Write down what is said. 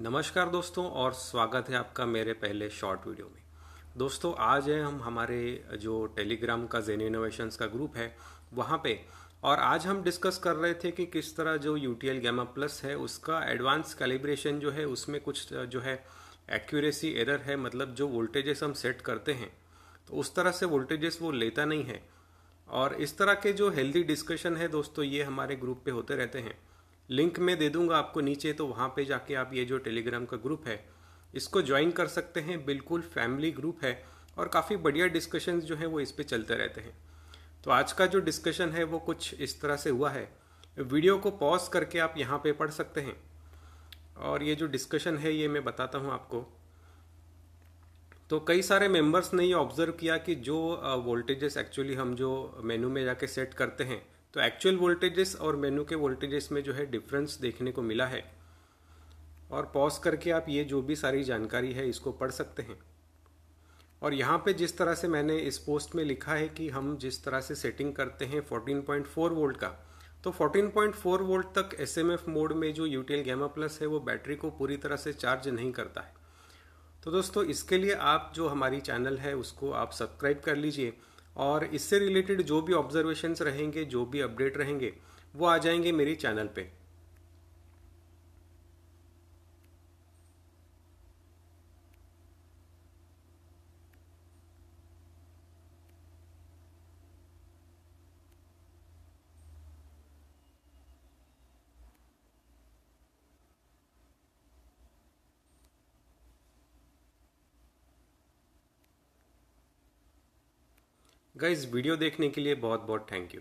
नमस्कार दोस्तों और स्वागत है आपका मेरे पहले शॉर्ट वीडियो में दोस्तों आज है हम हमारे जो टेलीग्राम का जेन इनोवेशंस का ग्रुप है वहाँ पे और आज हम डिस्कस कर रहे थे कि किस तरह जो U T L gamma plus है उसका एडवांस कैलिब्रेशन जो है उसमें कुछ जो है एक्यूरेसी एरर है मतलब जो वोल्टेजेस हम सेट करते हैं तो उस तरह से वोल्टेजेस वो लेता नहीं है और इस तरह के जो हेल्दी डिस्कशन है दोस्तों ये हमारे ग्रुप पे होते रहते हैं लिंक में दे दूंगा आपको नीचे तो वहाँ पे जाके आप ये जो टेलीग्राम का ग्रुप है इसको ज्वाइन कर सकते हैं बिल्कुल फैमिली ग्रुप है और काफ़ी बढ़िया डिस्कशन जो है वो इस पर चलते रहते हैं तो आज का जो डिस्कशन है वो कुछ इस तरह से हुआ है वीडियो को पॉज करके आप यहाँ पे पढ़ सकते हैं और ये जो डिस्कशन है ये मैं बताता हूँ आपको तो कई सारे मेंबर्स ने ये ऑब्ज़र्व किया कि जो वोल्टेजेस एक्चुअली हम जो मेनू में जाके सेट करते हैं तो एक्चुअल वोल्टेजेस और मेनू के वोल्टेजेस में जो है डिफरेंस देखने को मिला है और पॉज करके आप ये जो भी सारी जानकारी है इसको पढ़ सकते हैं और यहाँ पे जिस तरह से मैंने इस पोस्ट में लिखा है कि हम जिस तरह से सेटिंग करते हैं 14.4 वोल्ट का तो 14.4 वोल्ट तक एस मोड में जो यू टी गैमा प्लस है वो बैटरी को पूरी तरह से चार्ज नहीं करता है तो दोस्तों इसके लिए आप जो हमारी चैनल है उसको आप सब्सक्राइब कर लीजिए और इससे रिलेटेड जो भी ऑब्जर्वेशंस रहेंगे जो भी अपडेट रहेंगे वो आ जाएंगे मेरी चैनल पे गाइज वीडियो देखने के लिए बहुत बहुत थैंक यू